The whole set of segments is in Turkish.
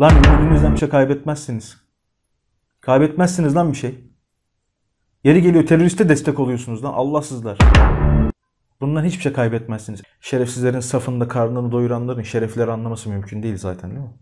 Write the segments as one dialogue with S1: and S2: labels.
S1: Lan ümidinizden bir şey kaybetmezsiniz. Kaybetmezsiniz lan bir şey. Yeri geliyor teröriste destek oluyorsunuz lan Allahsızlar. Bundan hiçbir şey kaybetmezsiniz. Şerefsizlerin safında karnını doyuranların şerefleri anlaması mümkün değil zaten değil mi?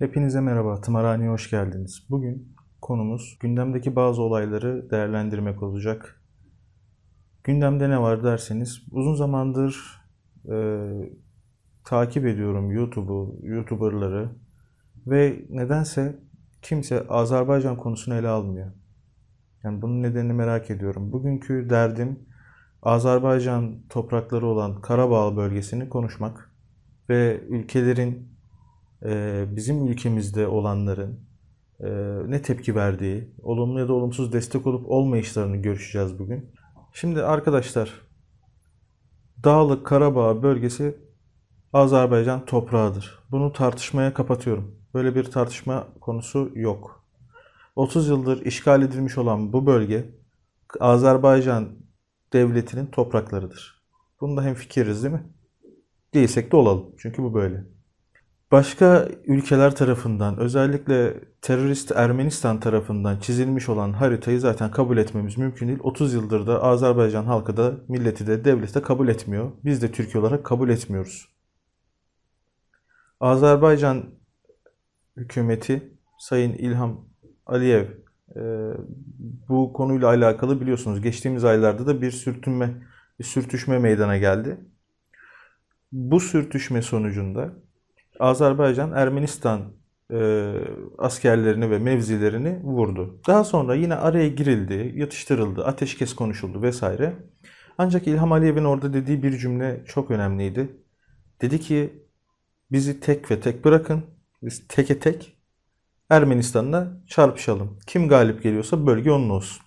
S1: Hepinize merhaba, Tımarhane'ye hoş geldiniz. Bugün konumuz gündemdeki bazı olayları değerlendirmek olacak. Gündemde ne var derseniz, uzun zamandır e, takip ediyorum YouTube'u, YouTuber'ları ve nedense kimse Azerbaycan konusunu ele almıyor. Yani bunun nedenini merak ediyorum. Bugünkü derdim Azerbaycan toprakları olan Karabağ bölgesini konuşmak ve ülkelerin ee, bizim ülkemizde olanların e, ne tepki verdiği, olumlu ya da olumsuz destek olup olmayışlarını görüşeceğiz bugün. Şimdi arkadaşlar, Dağlık Karabağ bölgesi Azerbaycan toprağıdır. Bunu tartışmaya kapatıyorum. Böyle bir tartışma konusu yok. 30 yıldır işgal edilmiş olan bu bölge Azerbaycan devletinin topraklarıdır. Bunda fikiriz değil mi? Değilsek de olalım. Çünkü bu böyle başka ülkeler tarafından özellikle terörist Ermenistan tarafından çizilmiş olan haritayı zaten kabul etmemiz mümkün değil. 30 yıldır da Azerbaycan halkı da milleti de devleti de kabul etmiyor. Biz de Türkiye olarak kabul etmiyoruz. Azerbaycan hükümeti Sayın İlham Aliyev e, bu konuyla alakalı biliyorsunuz geçtiğimiz aylarda da bir sürtünme, bir sürtüşme meydana geldi. Bu sürtüşme sonucunda Azerbaycan Ermenistan e, askerlerini ve mevzilerini vurdu. Daha sonra yine araya girildi, yatıştırıldı, ateşkes konuşuldu vesaire. Ancak İlham Aliyev'in orada dediği bir cümle çok önemliydi. Dedi ki bizi tek ve tek bırakın. Biz teke tek Ermenistan'la çarpışalım. Kim galip geliyorsa bölge onun olsun.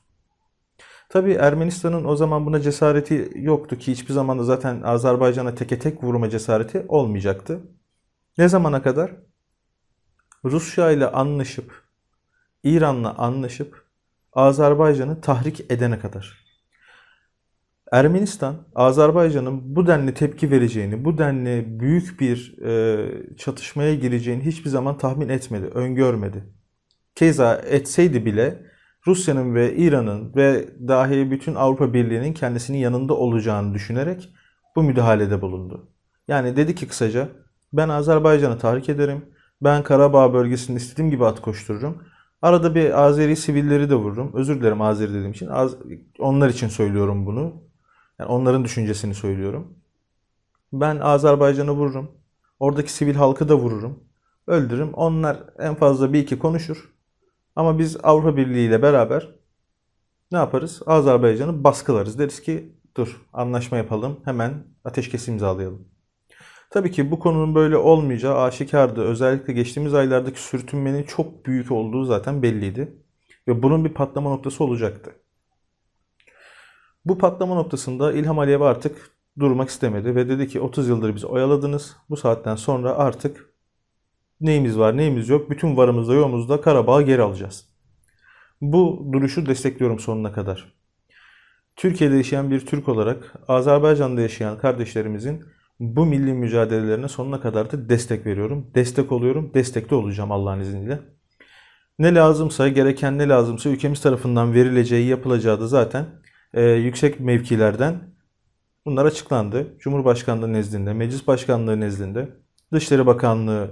S1: Tabi Ermenistan'ın o zaman buna cesareti yoktu ki hiçbir zaman da zaten Azerbaycan'a teke tek vurma cesareti olmayacaktı. Ne zamana kadar? Rusya ile anlaşıp, İran'la anlaşıp Azerbaycan'ı tahrik edene kadar. Ermenistan, Azerbaycan'ın bu denli tepki vereceğini, bu denli büyük bir e, çatışmaya gireceğini hiçbir zaman tahmin etmedi, öngörmedi. Keza etseydi bile Rusya'nın ve İran'ın ve dahi bütün Avrupa Birliği'nin kendisinin yanında olacağını düşünerek bu müdahalede bulundu. Yani dedi ki kısaca ben Azerbaycan'ı tahrik ederim. Ben Karabağ bölgesini istediğim gibi at koştururum. Arada bir Azeri sivilleri de vururum. Özür dilerim Azeri dediğim için. Az, onlar için söylüyorum bunu. Yani onların düşüncesini söylüyorum. Ben Azerbaycan'ı vururum. Oradaki sivil halkı da vururum. Öldürürüm. Onlar en fazla bir iki konuşur. Ama biz Avrupa Birliği ile beraber ne yaparız? Azerbaycan'ı baskılarız. Deriz ki dur anlaşma yapalım. Hemen ateşkes imzalayalım. Tabii ki bu konunun böyle olmayacağı aşikardı. Özellikle geçtiğimiz aylardaki sürtünmenin çok büyük olduğu zaten belliydi. Ve bunun bir patlama noktası olacaktı. Bu patlama noktasında İlham Aliyev artık durmak istemedi ve dedi ki 30 yıldır bizi oyaladınız. Bu saatten sonra artık neyimiz var neyimiz yok bütün varımızda yoğumuzda Karabağ'ı geri alacağız. Bu duruşu destekliyorum sonuna kadar. Türkiye'de yaşayan bir Türk olarak Azerbaycan'da yaşayan kardeşlerimizin bu milli mücadelelerine sonuna kadar da destek veriyorum. Destek oluyorum, destekte olacağım Allah'ın izniyle. Ne lazımsa, gereken ne lazımsa ülkemiz tarafından verileceği, yapılacağı da zaten e, yüksek mevkilerden bunlar açıklandı. Cumhurbaşkanlığı nezdinde, Meclis Başkanlığı nezdinde, Dışişleri Bakanlığı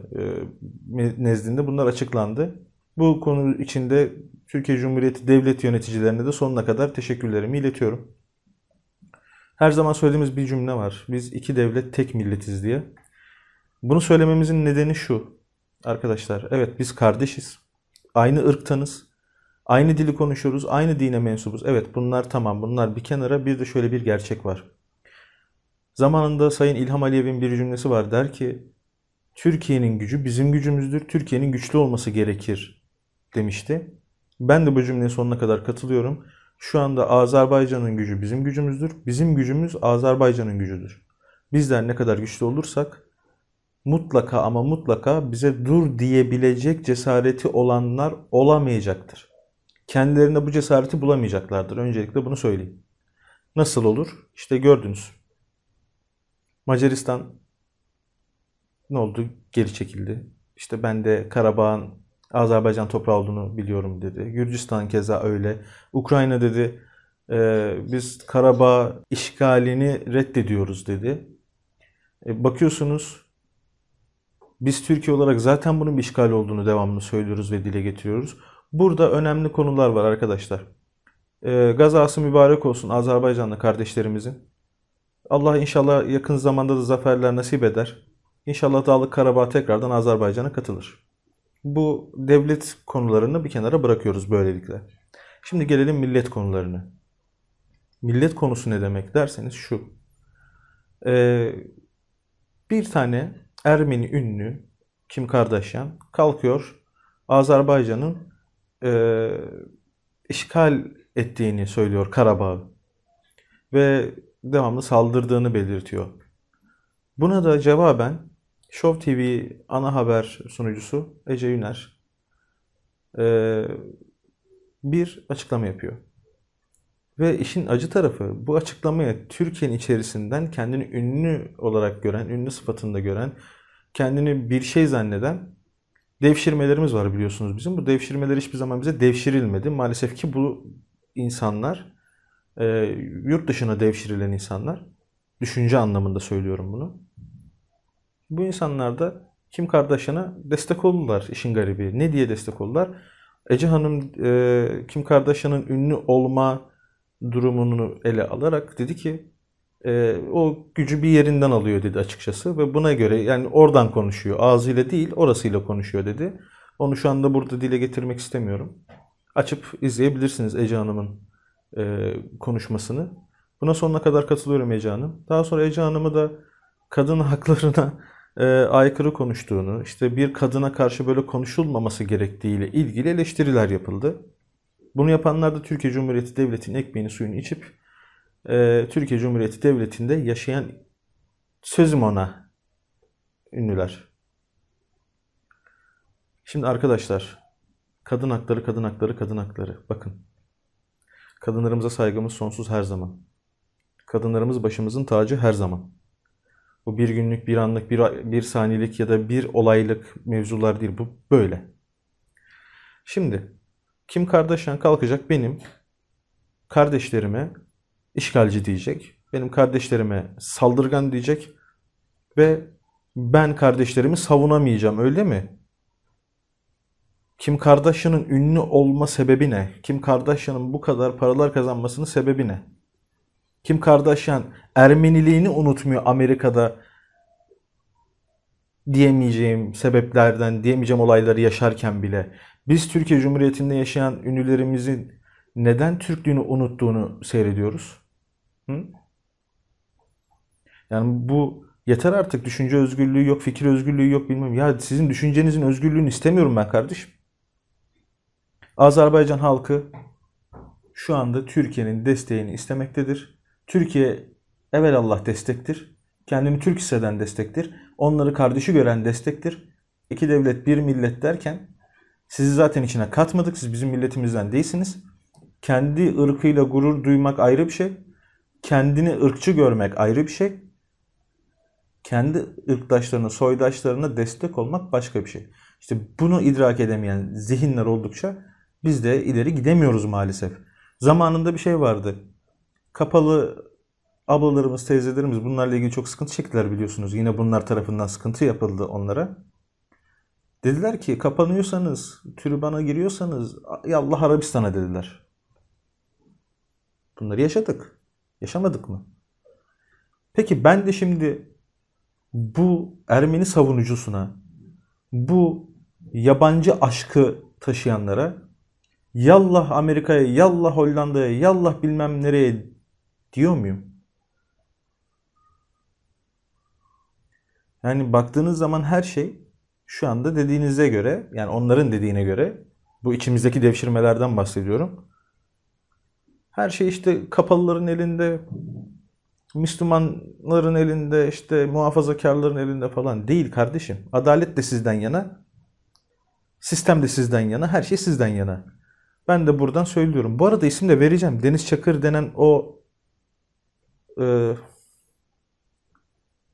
S1: e, nezdinde bunlar açıklandı. Bu konu içinde Türkiye Cumhuriyeti devlet yöneticilerine de sonuna kadar teşekkürlerimi iletiyorum. Her zaman söylediğimiz bir cümle var. Biz iki devlet tek milletiz diye. Bunu söylememizin nedeni şu. Arkadaşlar evet biz kardeşiz. Aynı ırktanız. Aynı dili konuşuyoruz. Aynı dine mensubuz. Evet bunlar tamam bunlar bir kenara. Bir de şöyle bir gerçek var. Zamanında Sayın İlham Aliyev'in bir cümlesi var. Der ki Türkiye'nin gücü bizim gücümüzdür. Türkiye'nin güçlü olması gerekir demişti. Ben de bu cümleye sonuna kadar katılıyorum. Şu anda Azerbaycan'ın gücü bizim gücümüzdür. Bizim gücümüz Azerbaycan'ın gücüdür. Bizler ne kadar güçlü olursak mutlaka ama mutlaka bize dur diyebilecek cesareti olanlar olamayacaktır. Kendilerine bu cesareti bulamayacaklardır. Öncelikle bunu söyleyeyim. Nasıl olur? İşte gördünüz. Macaristan ne oldu? Geri çekildi. İşte ben de Karabağ'ın Azerbaycan toprağı olduğunu biliyorum dedi. Gürcistan keza öyle. Ukrayna dedi e, biz Karabağ işgalini reddediyoruz dedi. E, bakıyorsunuz biz Türkiye olarak zaten bunun bir işgal olduğunu devamlı söylüyoruz ve dile getiriyoruz. Burada önemli konular var arkadaşlar. E, gazası mübarek olsun Azerbaycanlı kardeşlerimizin. Allah inşallah yakın zamanda da zaferler nasip eder. İnşallah Dağlık Karabağ tekrardan Azerbaycan'a katılır bu devlet konularını bir kenara bırakıyoruz böylelikle. Şimdi gelelim millet konularına. Millet konusu ne demek derseniz şu. Ee, bir tane Ermeni ünlü Kim Kardashian kalkıyor Azerbaycan'ın e, işgal ettiğini söylüyor Karabağ'ı. Ve devamlı saldırdığını belirtiyor. Buna da cevaben Show TV ana haber sunucusu Ece Yüner e, bir açıklama yapıyor. Ve işin acı tarafı bu açıklamaya Türkiye'nin içerisinden kendini ünlü olarak gören, ünlü sıfatında gören, kendini bir şey zanneden devşirmelerimiz var biliyorsunuz bizim. Bu devşirmeler hiçbir zaman bize devşirilmedi. Maalesef ki bu insanlar, e, yurt dışına devşirilen insanlar, düşünce anlamında söylüyorum bunu bu insanlar da Kim Kardashian'a destek oldular işin garibi. Ne diye destek oldular? Ece Hanım e, Kim Kardashian'ın ünlü olma durumunu ele alarak dedi ki e, o gücü bir yerinden alıyor dedi açıkçası ve buna göre yani oradan konuşuyor ağzıyla değil orasıyla konuşuyor dedi. Onu şu anda burada dile getirmek istemiyorum. Açıp izleyebilirsiniz Ece Hanım'ın e, konuşmasını. Buna sonuna kadar katılıyorum Ece Hanım. Daha sonra Ece Hanım'ı da kadın haklarına e, aykırı konuştuğunu, işte bir kadına karşı böyle konuşulmaması gerektiğiyle ilgili eleştiriler yapıldı. Bunu yapanlar da Türkiye Cumhuriyeti Devleti'nin ekmeğini suyunu içip e, Türkiye Cumhuriyeti Devleti'nde yaşayan sözüm ona ünlüler. Şimdi arkadaşlar kadın hakları, kadın hakları, kadın hakları. Bakın kadınlarımıza saygımız sonsuz her zaman. Kadınlarımız başımızın tacı her zaman. Bu bir günlük, bir anlık, bir, bir saniyelik ya da bir olaylık mevzular değil. Bu böyle. Şimdi Kim Kardashian kalkacak benim kardeşlerime işgalci diyecek. Benim kardeşlerime saldırgan diyecek. Ve ben kardeşlerimi savunamayacağım öyle mi? Kim Kardashian'ın ünlü olma sebebi ne? Kim Kardashian'ın bu kadar paralar kazanmasının sebebi ne? Kim Kardashian Ermeniliğini unutmuyor Amerika'da diyemeyeceğim sebeplerden, diyemeyeceğim olayları yaşarken bile. Biz Türkiye Cumhuriyeti'nde yaşayan ünlülerimizin neden Türklüğünü unuttuğunu seyrediyoruz. Hı? Yani bu yeter artık düşünce özgürlüğü yok, fikir özgürlüğü yok bilmem. Ya sizin düşüncenizin özgürlüğünü istemiyorum ben kardeşim. Azerbaycan halkı şu anda Türkiye'nin desteğini istemektedir. Türkiye evvel Allah destektir. Kendini Türk hisseden destektir. Onları kardeşi gören destektir. İki devlet bir millet derken sizi zaten içine katmadık. Siz bizim milletimizden değilsiniz. Kendi ırkıyla gurur duymak ayrı bir şey. Kendini ırkçı görmek ayrı bir şey. Kendi ırktaşlarına, soydaşlarına destek olmak başka bir şey. İşte bunu idrak edemeyen zihinler oldukça biz de ileri gidemiyoruz maalesef. Zamanında bir şey vardı kapalı ablalarımız, teyzelerimiz bunlarla ilgili çok sıkıntı çektiler biliyorsunuz. Yine bunlar tarafından sıkıntı yapıldı onlara. Dediler ki kapanıyorsanız, türbana giriyorsanız ya Allah Arabistan'a dediler. Bunları yaşadık. Yaşamadık mı? Peki ben de şimdi bu Ermeni savunucusuna, bu yabancı aşkı taşıyanlara yallah Amerika'ya, yallah Hollanda'ya, yallah bilmem nereye diyor muyum? Yani baktığınız zaman her şey şu anda dediğinize göre yani onların dediğine göre bu içimizdeki devşirmelerden bahsediyorum. Her şey işte kapalıların elinde, Müslümanların elinde, işte muhafazakarların elinde falan değil kardeşim. Adalet de sizden yana, sistem de sizden yana, her şey sizden yana. Ben de buradan söylüyorum. Bu arada isim de vereceğim. Deniz Çakır denen o e,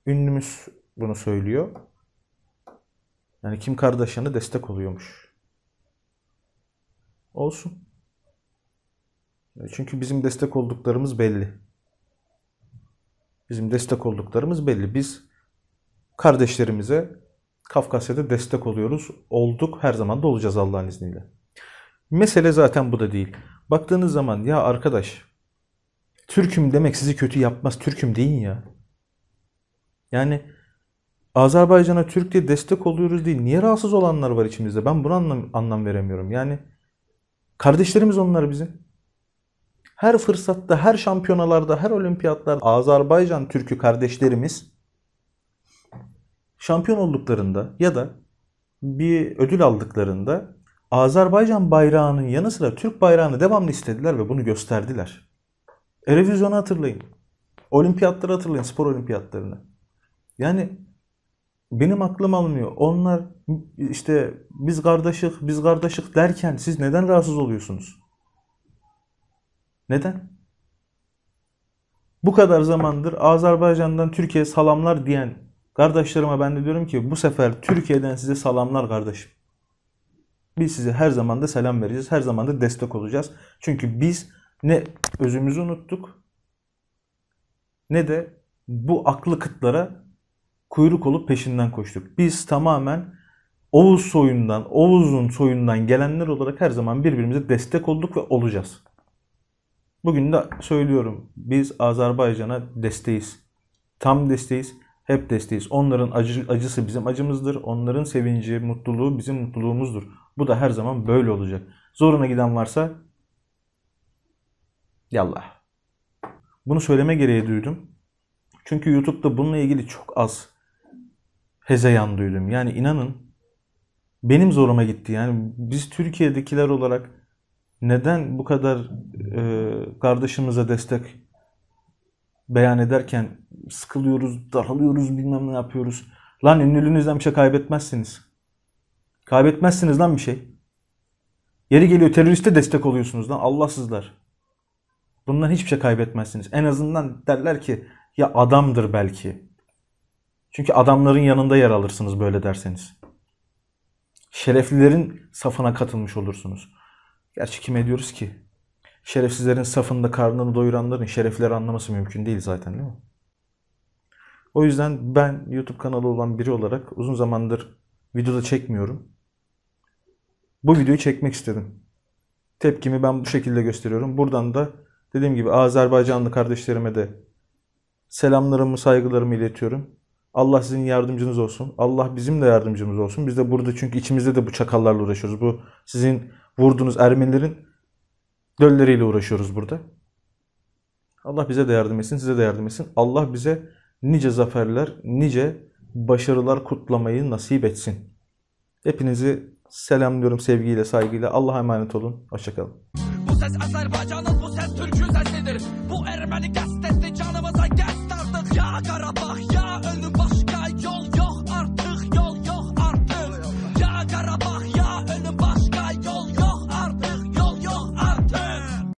S1: ünlümüz bunu söylüyor. Yani Kim Kardashian'a destek oluyormuş. Olsun. Çünkü bizim destek olduklarımız belli. Bizim destek olduklarımız belli. Biz kardeşlerimize Kafkasya'da destek oluyoruz. Olduk, her zaman da olacağız Allah'ın izniyle. Mesele zaten bu da değil. Baktığınız zaman ya arkadaş Türk'üm demek sizi kötü yapmaz. Türk'üm deyin ya. Yani Azerbaycan'a Türk diye destek oluyoruz değil. Niye rahatsız olanlar var içimizde? Ben bunu anlam, anlam veremiyorum. Yani kardeşlerimiz onlar bizim. Her fırsatta, her şampiyonalarda, her olimpiyatlarda Azerbaycan Türk'ü kardeşlerimiz şampiyon olduklarında ya da bir ödül aldıklarında Azerbaycan bayrağının yanı sıra Türk bayrağını devamlı istediler ve bunu gösterdiler. Erevizyonu hatırlayın. Olimpiyatları hatırlayın, spor olimpiyatlarını. Yani benim aklım almıyor. Onlar işte biz kardeşik, biz kardeşik derken siz neden rahatsız oluyorsunuz? Neden? Bu kadar zamandır Azerbaycan'dan Türkiye salamlar diyen kardeşlerime ben de diyorum ki bu sefer Türkiye'den size salamlar kardeşim. Biz size her zaman da selam vereceğiz. Her zaman da destek olacağız. Çünkü biz ne özümüzü unuttuk ne de bu aklı kıtlara kuyruk olup peşinden koştuk. Biz tamamen Oğuz soyundan, Oğuz'un soyundan gelenler olarak her zaman birbirimize destek olduk ve olacağız. Bugün de söylüyorum biz Azerbaycan'a desteğiz. Tam desteğiz, hep desteğiz. Onların acı, acısı bizim acımızdır. Onların sevinci, mutluluğu bizim mutluluğumuzdur. Bu da her zaman böyle olacak. Zoruna giden varsa Yallah. Bunu söyleme gereği duydum. Çünkü YouTube'da bununla ilgili çok az hezeyan duydum. Yani inanın benim zoruma gitti. Yani biz Türkiye'dekiler olarak neden bu kadar e, kardeşimize destek beyan ederken sıkılıyoruz, daralıyoruz, bilmem ne yapıyoruz. Lan ünlülüğünüzden bir şey kaybetmezsiniz. Kaybetmezsiniz lan bir şey. Yeri geliyor teröriste destek oluyorsunuz lan Allahsızlar. Bundan hiçbir şey kaybetmezsiniz. En azından derler ki ya adamdır belki. Çünkü adamların yanında yer alırsınız böyle derseniz. Şereflilerin safına katılmış olursunuz. Gerçi kime diyoruz ki? Şerefsizlerin safında karnını doyuranların şerefleri anlaması mümkün değil zaten değil mi? O yüzden ben YouTube kanalı olan biri olarak uzun zamandır videoda çekmiyorum. Bu videoyu çekmek istedim. Tepkimi ben bu şekilde gösteriyorum. Buradan da Dediğim gibi Azerbaycanlı kardeşlerime de selamlarımı, saygılarımı iletiyorum. Allah sizin yardımcınız olsun. Allah bizim de yardımcımız olsun. Biz de burada çünkü içimizde de bu çakallarla uğraşıyoruz. Bu sizin vurduğunuz Ermenilerin dölleriyle uğraşıyoruz burada. Allah bize de yardım etsin, size de yardım etsin. Allah bize nice zaferler, nice başarılar kutlamayı nasip etsin. Hepinizi selamlıyorum sevgiyle, saygıyla. Allah'a emanet olun. Hoşçakalın. Bu ses Azerbaycan'a Türk eslidir Bu Ermeni gazetesi canımıza gaz tarttık Ya Karabağ